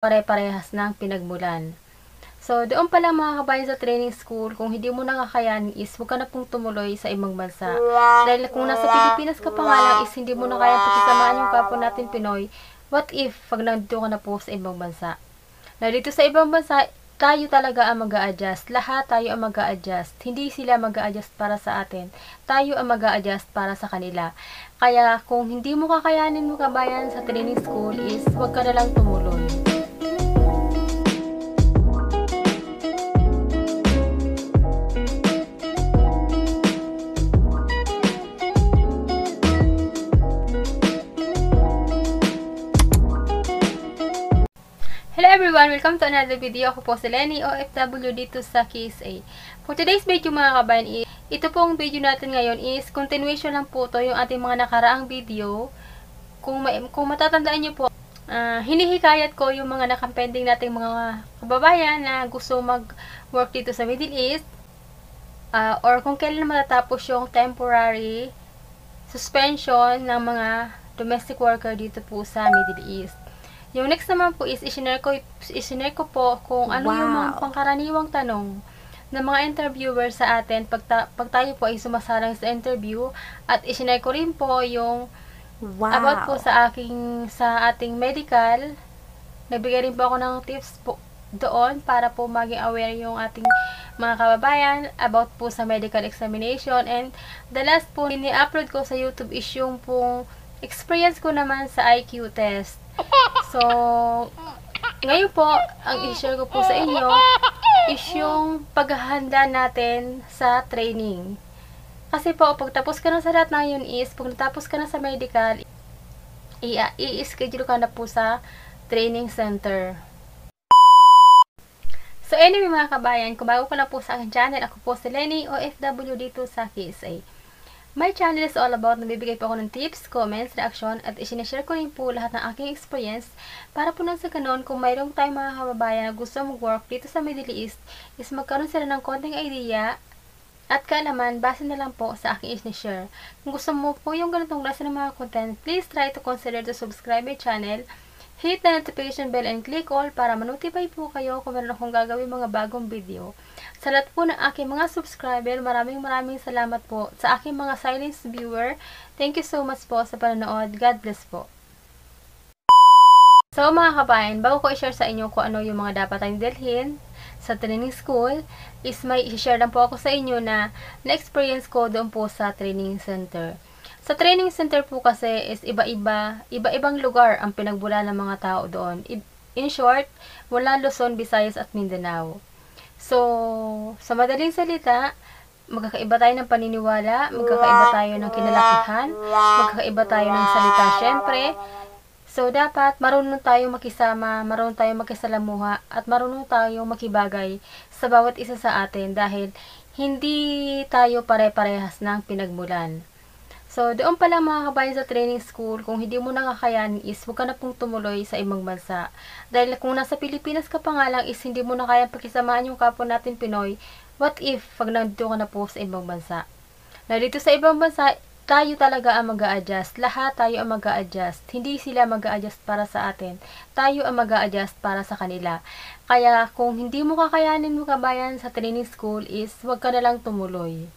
pare-parehas ng pinagmulan. So, doon pala mga kabayan sa training school, kung hindi mo nakakayanin is huwag ka na pong tumuloy sa ibang bansa. Dahil kung nasa Pilipinas ka pa nga lang is hindi mo na kaya pakisamaan yung kapwa natin Pinoy, what if pag nandito ka na po sa ibang bansa? Na dito sa ibang bansa, tayo talaga ang mag adjust Lahat tayo ang mag adjust Hindi sila mag adjust para sa atin. Tayo ang mag adjust para sa kanila. Kaya kung hindi mo kakayanin mo kabayan sa training school is huwag ka na lang tumuloy. Welcome to another video. Ako po si Lenny, OFW dito sa KSA. For today's video mga kabayan, ito pong video natin ngayon is continuation lang po to yung ating mga nakaraang video. Kung, ma kung matatandaan nyo po, uh, hinihikayat ko yung mga nakampending nating mga kababayan na gusto mag-work dito sa Middle East uh, or kung kailan matatapos yung temporary suspension ng mga domestic worker dito po sa Middle East. Yung next naman po is isinare ko, isinare ko po kung ano wow. yung mga pangkaraniwang tanong ng mga interviewer sa atin pag, ta- pag tayo po ay sumasarang sa interview at isinare ko rin po yung wow. about po sa aking sa ating medical nagbigay rin po ako ng tips po doon para po maging aware yung ating mga kababayan about po sa medical examination and the last po ni-upload ko sa YouTube is yung po experience ko naman sa IQ test So, ngayon po, ang i-share ko po sa inyo is yung paghahanda natin sa training. Kasi po, pagtapos ka na sa lahat ng yun is, pag natapos ka na sa medical, i-schedule ka na po sa training center. So anyway mga kabayan, kung bago ko na po sa akin channel, ako po si Lenny OFW dito sa KSA. My channel is all about nabibigay po ako ng tips, comments, reaction at isinishare ko rin po lahat ng aking experience para po nang sa ganun kung mayroong tayong mga kababayan na gusto mag-work dito sa Middle East is magkaroon sila ng konting idea at kaalaman base na lang po sa aking isinishare. Kung gusto mo po yung ganitong klase ng mga content, please try to consider to subscribe my channel Hit the notification bell and click all para manotify po kayo kung meron akong gagawin mga bagong video. Sa lahat po ng aking mga subscriber, maraming maraming salamat po. Sa aking mga silence viewer, thank you so much po sa panonood. God bless po. So mga kabayan, bago ko i-share sa inyo kung ano yung mga dapat tayong dalhin sa training school, is may i-share lang po ako sa inyo na na-experience ko doon po sa training center. Sa training center po kasi is iba-iba, iba-ibang lugar ang pinagbula ng mga tao doon. In short, mula Luzon, Visayas at Mindanao. So, sa madaling salita, magkakaiba tayo ng paniniwala, magkakaiba tayo ng kinalakihan, magkakaiba tayo ng salita, syempre. So, dapat marunong tayo makisama, marunong tayo makisalamuha, at marunong tayo makibagay sa bawat isa sa atin dahil hindi tayo pare-parehas ng pinagmulan. So, doon pala mga kabayan sa training school, kung hindi mo nakakayanin is huwag ka na pong tumuloy sa ibang bansa. Dahil kung nasa Pilipinas ka pa nga lang is hindi mo nakaya kayang pakisamahan yung kapwa natin Pinoy, what if pag nandito ka na po sa ibang bansa? Na dito sa ibang bansa, tayo talaga ang mag adjust Lahat tayo ang mag adjust Hindi sila mag adjust para sa atin. Tayo ang mag adjust para sa kanila. Kaya kung hindi mo kakayanin mo kabayan sa training school is huwag ka na lang tumuloy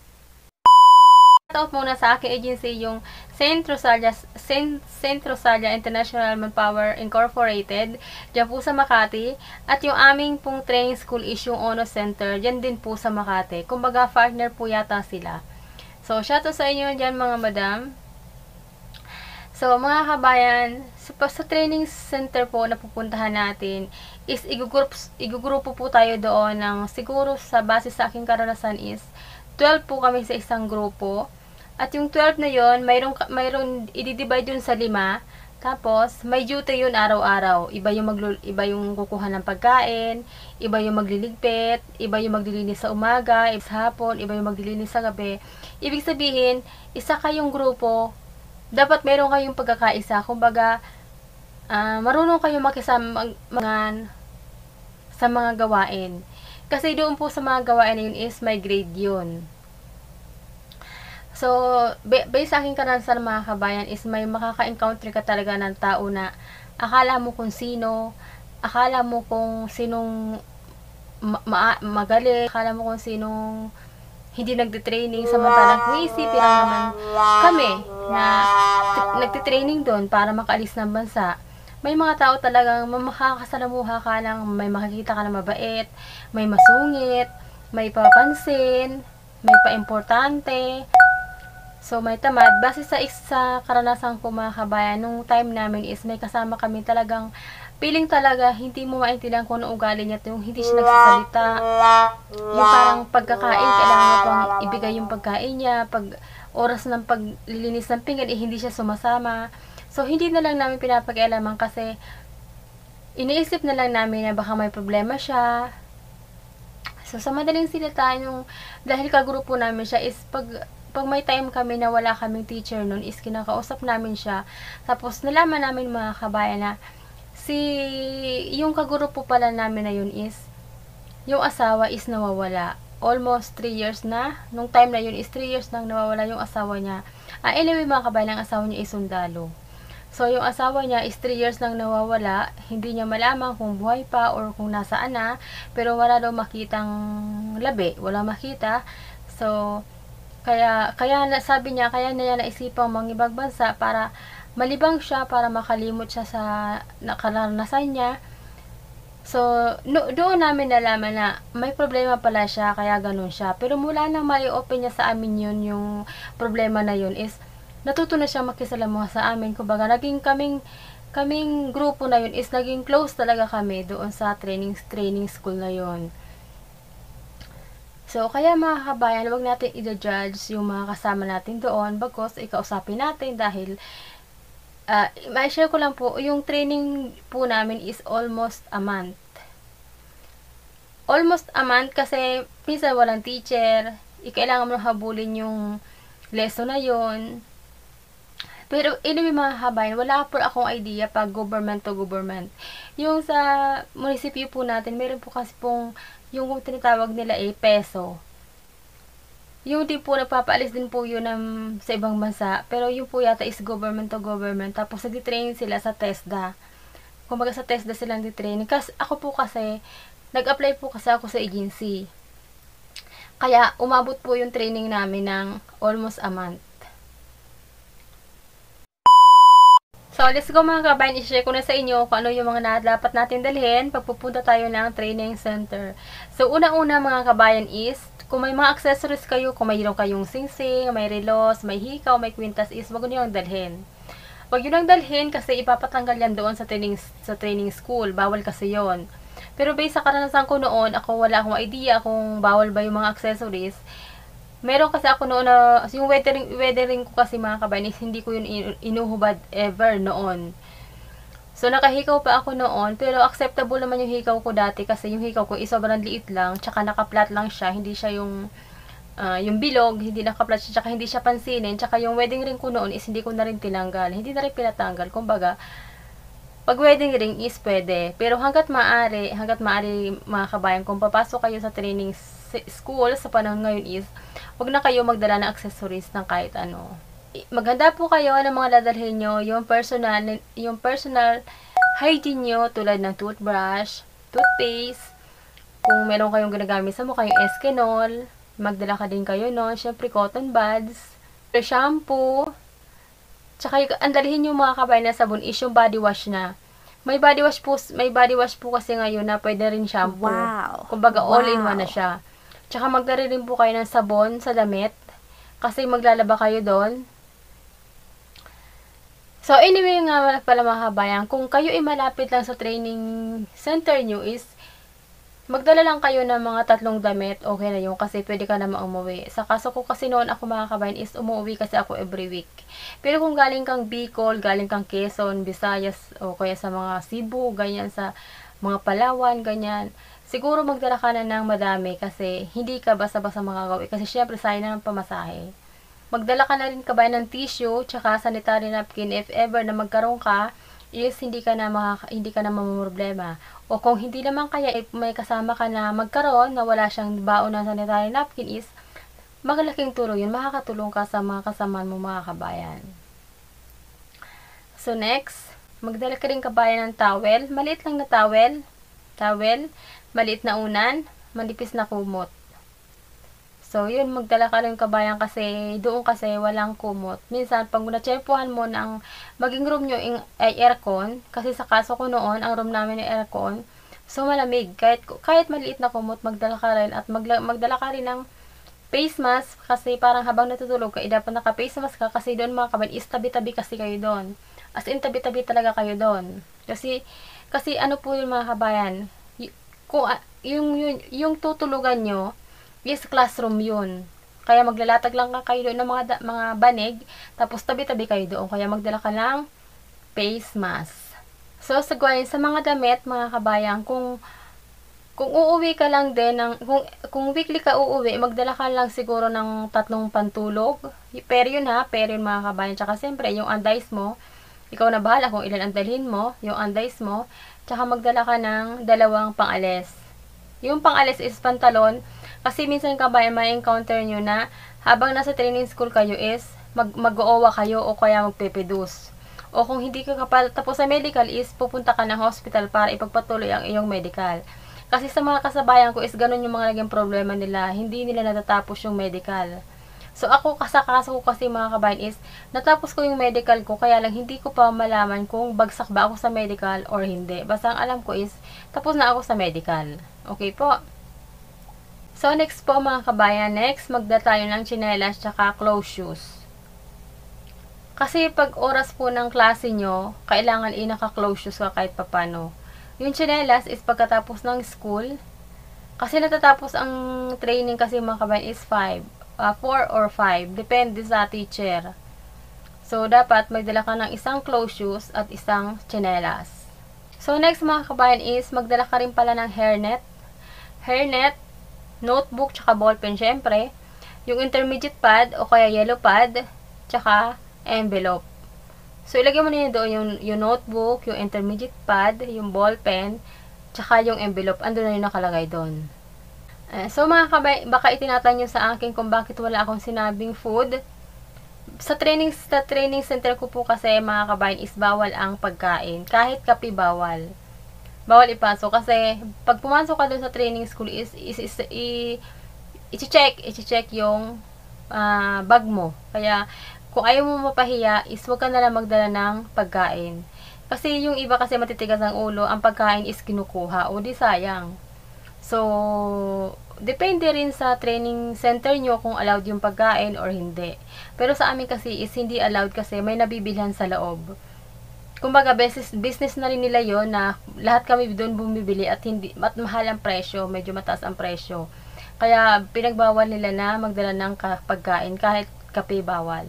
out muna sa aking agency yung Saint Rosalia, Saint, Saint Rosalia International Manpower Incorporated dyan po sa Makati at yung aming pong training school is yung Ono Center dyan din po sa Makati. Kumbaga partner po yata sila. So, shout sa inyo dyan mga madam. So, mga kabayan, sa, sa training center po na pupuntahan natin is igugrup, igugrupo po tayo doon ng siguro sa base sa aking karanasan is 12 po kami sa isang grupo. At yung 12 na yon, mayroon, mayroon i-divide yun sa 5. Tapos, may duty yun araw-araw. Iba yung, maglu- iba yung kukuha ng pagkain, iba yung magliligpit, iba yung maglilinis sa umaga, iba sa hapon, iba yung maglilinis sa gabi. Ibig sabihin, isa kayong grupo, dapat mayroon kayong pagkakaisa. Kumbaga, uh, marunong kayong makisama sa mga gawain. Kasi doon po sa mga gawain na yun is may grade yun. So, based sa aking karanasan mga kabayan is may makaka-encounter ka talaga ng tao na akala mo kung sino, akala mo kung sinong ma- ma- magaling, akala mo kung sinong hindi nagte-training sa samantalang isip pero naman kami na nagte-training doon para makaalis ng bansa may mga tao talagang makakasalamuha ka lang, may makikita ka na mabait, may masungit, may papansin, may paimportante, So, may tamad. Base sa isa karanasan ko mga kabayan, nung time namin is may kasama kami talagang feeling talaga, hindi mo maintindihan kung ano ugali niya. Yung hindi siya nagsasalita. Yung parang pagkakain, kailangan mo pang ibigay yung pagkain niya. Pag oras ng paglilinis ng pinggan, eh, hindi siya sumasama. So, hindi na lang namin pinapag pinapakialaman kasi iniisip na lang namin na baka may problema siya. So, sa madaling silita, yung dahil kagrupo namin siya is pag pag may time kami na wala kaming teacher nun, is kinakausap namin siya. Tapos, nalaman namin mga kabayan na si, yung kagurupo pala namin na yun is, yung asawa is nawawala. Almost 3 years na. Nung time na yun is 3 years nang nawawala yung asawa niya. Ah, anyway mga kabayan, ang asawa niya is sundalo. So, yung asawa niya is 3 years nang nawawala. Hindi niya malaman kung buhay pa or kung nasaan na. Pero wala daw makitang labi. Wala makita. So, kaya, kaya na, sabi niya, kaya na niya naisipang mangibag bansa para malibang siya, para makalimot siya sa nakaranasan niya. So, no, doon namin nalaman na may problema pala siya, kaya ganun siya. Pero mula na mai-open niya sa amin yun, yung problema na yun is, natuto na siya makisalamuha sa amin. Kumbaga, naging kaming, kaming grupo na yun is naging close talaga kami doon sa training, training school na yun. So, kaya mga kabayan, huwag natin i-judge yung mga kasama natin doon. Bagkos, ikausapin natin dahil uh, ma-share ko lang po, yung training po namin is almost a month. Almost a month kasi minsan walang teacher, ikailangan mo habulin yung lesson na yon pero anyway mga kabayan, wala po akong idea pag government to government. Yung sa munisipyo po natin, meron po kasi pong yung tinatawag nila ay eh, peso. Yung di po napapaalis din po yun ng, sa ibang masa. pero yun po yata is government to government. Tapos nag-train sila sa TESDA. Kumbaga sa TESDA sila nag-train. Kasi ako po kasi, nag-apply po kasi ako sa agency. Kaya umabot po yung training namin ng almost a month. So, let's go mga kabayan. I-share ko na sa inyo kung ano yung mga na dapat natin dalhin pagpupunta tayo ng training center. So, una-una mga kabayan is, kung may mga accessories kayo, kung mayroon kayong singsing, may relos, may hikaw, may kwintas is, wag nyo yung dalhin. Wag nyo lang dalhin kasi ipapatanggal yan doon sa training, sa training school. Bawal kasi yon Pero based sa karanasan ko noon, ako wala akong idea kung bawal ba yung mga accessories. Meron kasi ako noon na, yung weathering, weathering ko kasi mga kabanis, hindi ko yun inuhubad ever noon. So, nakahikaw pa ako noon, pero acceptable naman yung hikaw ko dati kasi yung hikaw ko is sobrang liit lang, tsaka nakaplat lang siya, hindi siya yung, uh, yung bilog, hindi nakaplat siya, tsaka hindi siya pansinin, tsaka yung wedding ring ko noon is hindi ko na rin tinanggal, hindi na rin pinatanggal, kumbaga, pag wedding ring is pwede, pero hanggat maaari, hanggat maaari mga kabayan, kung papasok kayo sa training school sa panahon ngayon is, wag na kayo magdala ng accessories ng kahit ano. Maghanda po kayo ng mga dadalhin nyo, yung personal, yung personal hygiene nyo tulad ng toothbrush, toothpaste, kung meron kayong ginagamit sa mukha yung Eskenol, magdala ka din kayo no, syempre cotton buds, shampoo, tsaka yung, andalihin yung mga kabay na sabon is yung body wash na. May body wash po, may body wash po kasi ngayon na pwede rin shampoo. Wow. Kumbaga all in one na siya. Tsaka magdari rin po kayo ng sabon sa damit. Kasi maglalaba kayo doon. So, anyway nga pala mga kabayan, kung kayo ay malapit lang sa training center nyo is, magdala lang kayo ng mga tatlong damit, okay na yun, kasi pwede ka naman umuwi. Sa kaso ko kasi noon ako mga kabayan is umuwi kasi ako every week. Pero kung galing kang Bicol, galing kang Quezon, Visayas, o kaya sa mga Cebu, ganyan sa mga Palawan, ganyan, siguro magdala ka na ng madami kasi hindi ka basta-basta makakauwi. Kasi syempre, sayo na ng pamasahe. Magdala ka na rin kabay ng tissue, tsaka sanitary napkin if ever na magkaroon ka, is hindi ka na makaka, hindi ka na mamumroblema. O kung hindi naman kaya if eh, may kasama ka na magkaroon na wala siyang baon ng sanitary napkin is magalaking tulong yun. Makakatulong ka sa mga kasama mo mga kabayan. So next, magdala ka rin kabayan ng towel. Maliit lang na towel. Towel maliit na unan, manipis na kumot. So, yun, magdala ka rin kabayan kasi doon kasi walang kumot. Minsan, pag natsempohan mo na ang maging room nyo ay aircon, kasi sa kaso ko noon, ang room namin ay aircon, so malamig. Kahit, kahit maliit na kumot, magdala ka rin at magla, magdala ka rin ng face mask kasi parang habang natutulog ka, eh, dapat naka-face mask ka kasi doon mga kabayan, is tabi-tabi kasi kayo doon. As in, tabi-tabi talaga kayo doon. Kasi, kasi ano po yung mga kabayan, kung ah, yung, yung, yung tutulugan nyo, yes, classroom yun. Kaya maglalatag lang kayo doon ng mga, mga banig, tapos tabi-tabi kayo doon. Kaya magdala ka lang face mask. So, sa gawin, sa mga damit, mga kabayan, kung kung uuwi ka lang din ng kung kung weekly ka uuwi, magdala ka lang siguro ng tatlong pantulog. Pero yun ha, pero yun mga kabayan. Tsaka siyempre, yung andays mo, ikaw na bahala kung ilan ang dalhin mo, yung andays mo. Tsaka magdala ka ng dalawang pang-ales. Yung pang-ales is pantalon kasi minsan ka ba eh, ma-encounter nyo na habang nasa training school kayo is mag mag-oowa kayo o kaya magpepeduce. O kung hindi ka kapal tapos sa medical is pupunta ka ng hospital para ipagpatuloy ang iyong medical. Kasi sa mga kasabayan ko is ganun yung mga naging problema nila. Hindi nila natatapos yung medical. So, ako kasakaso ko kasi mga kabayan is, natapos ko yung medical ko, kaya lang hindi ko pa malaman kung bagsak ba ako sa medical or hindi. Basta ang alam ko is, tapos na ako sa medical. Okay po? So, next po mga kabayan, next, magda tayo ng chinelas tsaka closed shoes. Kasi pag oras po ng klase nyo, kailangan inaka-closed shoes ka kahit papano. Yung chinelas is pagkatapos ng school, kasi natatapos ang training kasi mga kabayan is 5 uh, ah, 4 or 5. Depende sa teacher. So, dapat magdala ka ng isang closed shoes at isang chinelas. So, next mga kabayan is, magdala ka rin pala ng hairnet. Hairnet, notebook, tsaka ballpen, syempre. Yung intermediate pad, o kaya yellow pad, tsaka envelope. So, ilagay mo na doon yung, yung notebook, yung intermediate pad, yung ballpen, tsaka yung envelope. Ando na yun nakalagay doon. Uh, so mga kabay, baka itinatanyo sa akin kung bakit wala akong sinabing food. Sa training, sa training center ko po kasi mga kabayan is bawal ang pagkain. Kahit kape bawal. Bawal ipasok kasi pag pumasok ka doon sa training school is, is, is, i, i-check, i-check yung uh, bag mo. Kaya kung ayaw mo mapahiya is huwag ka na lang magdala ng pagkain. Kasi yung iba kasi matitigas ang ulo, ang pagkain is kinukuha o di sayang. So, depende rin sa training center nyo kung allowed yung pagkain or hindi. Pero sa amin kasi is hindi allowed kasi may nabibilhan sa loob. Kumbaga, business, business na rin nila yon na lahat kami doon bumibili at hindi at mahal ang presyo, medyo mataas ang presyo. Kaya pinagbawal nila na magdala ng pagkain kahit kape bawal.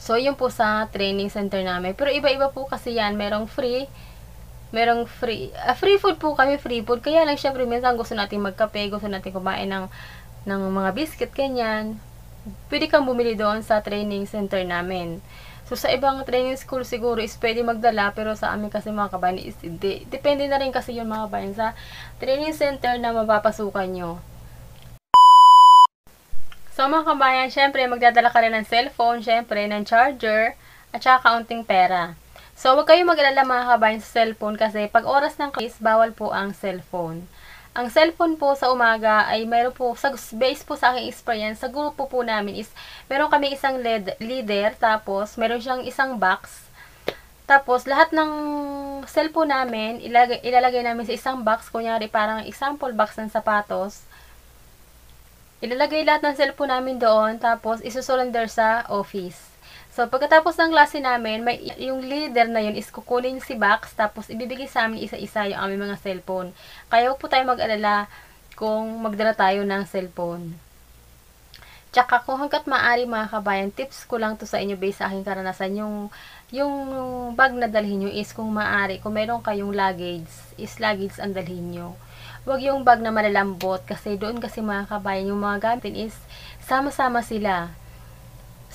So, yun po sa training center namin. Pero iba-iba po kasi yan. Merong free, merong free, uh, free food po kami, free food. Kaya lang, syempre, minsan gusto natin magkape, gusto natin kumain ng, ng mga biscuit, ganyan. Pwede kang bumili doon sa training center namin. So, sa ibang training school siguro is pwede magdala, pero sa amin kasi mga kabayan is hindi. Depende na rin kasi yung mga kabayan sa training center na mapapasukan nyo. So, mga kabayan, syempre, magdadala ka rin ng cellphone, syempre, ng charger, at saka kaunting pera. So, huwag kayong mag-alala mga kabayan sa cellphone kasi pag oras ng quiz, bawal po ang cellphone. Ang cellphone po sa umaga ay meron po, sa base po sa aking experience, sa grupo po namin is, meron kami isang lead, leader, tapos meron siyang isang box. Tapos, lahat ng cellphone namin, ilalagay, ilalagay namin sa isang box, kunyari parang example box ng sapatos. Ilalagay lahat ng cellphone namin doon, tapos isusulender sa office. So, pagkatapos ng klase namin, may, yung leader na yun is kukunin si Bax, tapos ibibigay sa amin isa-isa yung aming mga cellphone. Kaya huwag po tayo mag-alala kung magdala tayo ng cellphone. Tsaka kung hanggat maaari mga kabayan, tips ko lang to sa inyo based sa aking karanasan. Yung, yung bag na dalhin nyo is kung maaari, kung meron kayong luggage, is luggage ang dalhin nyo. Huwag yung bag na malalambot kasi doon kasi mga kabayan, yung mga gamitin is sama-sama sila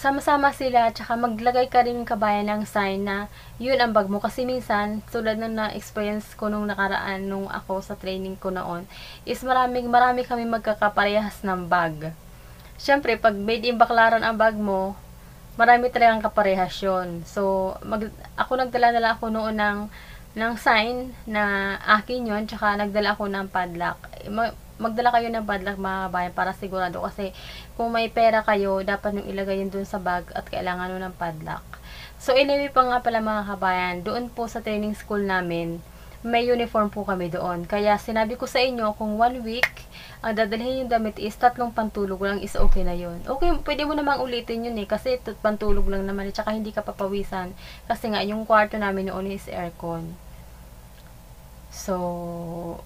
sama-sama sila at saka maglagay ka rin kabayan ng sign na yun ang bag mo. Kasi minsan, tulad ng na-experience ko nung nakaraan nung ako sa training ko noon, is maraming marami kami magkakaparehas ng bag. syempre pag made in baklaran ang bag mo, marami talagang kaparehas yun. So, mag, ako nagdala na ako noon ng ng sign na akin yon tsaka nagdala ako ng padlock. Eh, magdala kayo ng bad luck mga kabayan para sigurado kasi kung may pera kayo, dapat yung ilagay yun dun sa bag at kailangan nyo ng bad luck. So anyway pa nga pala mga kabayan, doon po sa training school namin, may uniform po kami doon. Kaya sinabi ko sa inyo, kung one week, ang dadalhin yung damit is tatlong pantulog lang is okay na yon. Okay, pwede mo namang ulitin yun eh, kasi pantulog lang naman at eh, saka hindi ka papawisan. Kasi nga, yung kwarto namin noon is aircon. So,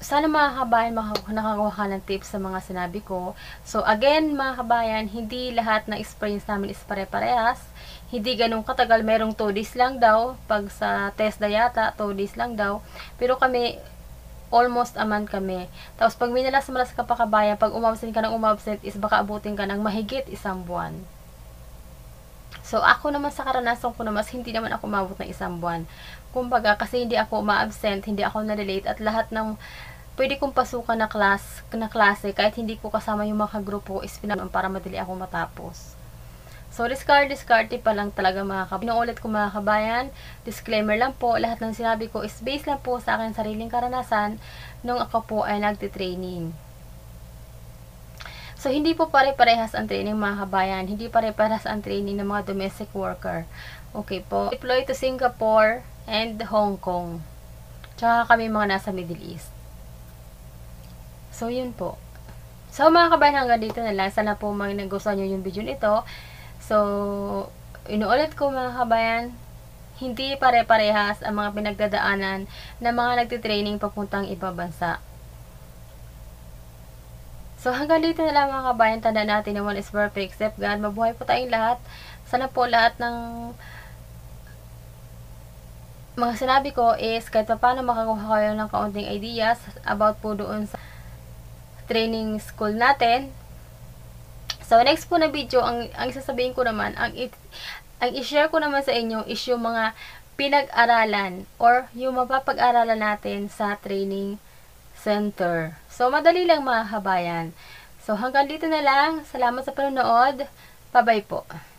sana mga kabayan nakakuha ka ng tips sa mga sinabi ko. So again mga kabayan, hindi lahat ng experience namin is pare-parehas. Hindi ganun katagal, merong 2 days lang daw. Pag sa test na yata, 2 days lang daw. Pero kami, almost a month kami. Tapos pag minalas malas ka pa kabayan, pag umabsent ka ng umabsent is baka abutin ka ng mahigit isang buwan. So, ako naman sa karanasan ko mas hindi naman ako mabot ng isang buwan kumbaga kasi hindi ako ma-absent, hindi ako na-relate at lahat ng pwede kong pasukan na class na klase kahit hindi ko kasama yung mga grupo is pinanoon para madali ako matapos. So, discard, discard pa lang talaga mga kabayan. Pinuulit ko mga kabayan, disclaimer lang po, lahat ng sinabi ko is based lang po sa aking sariling karanasan nung ako po ay nagtitraining. So, hindi po pare-parehas ang training mga kabayan. Hindi pare-parehas ang training ng mga domestic worker. Okay po. Deploy to Singapore, and Hong Kong. Tsaka kami mga nasa Middle East. So, yun po. So, mga kabayan, hanggang dito na lang. Sana po mga nagustuhan nyo yung video nito. So, inuulit ko mga kabayan, hindi pare-parehas ang mga pinagdadaanan ng mga nagtitraining papuntang ibang So, hanggang dito na lang mga kabayan, tanda natin na one is perfect except God. Mabuhay po tayong lahat. Sana po lahat ng mga sinabi ko is kahit paano makakuha kayo ng kaunting ideas about po doon sa training school natin. So, next po na video, ang, ang sasabihin ko naman, ang, it, ang ishare ko naman sa inyo is yung mga pinag-aralan or yung mapapag-aralan natin sa training center. So, madali lang mga kabayan. So, hanggang dito na lang. Salamat sa panonood. Bye-bye po.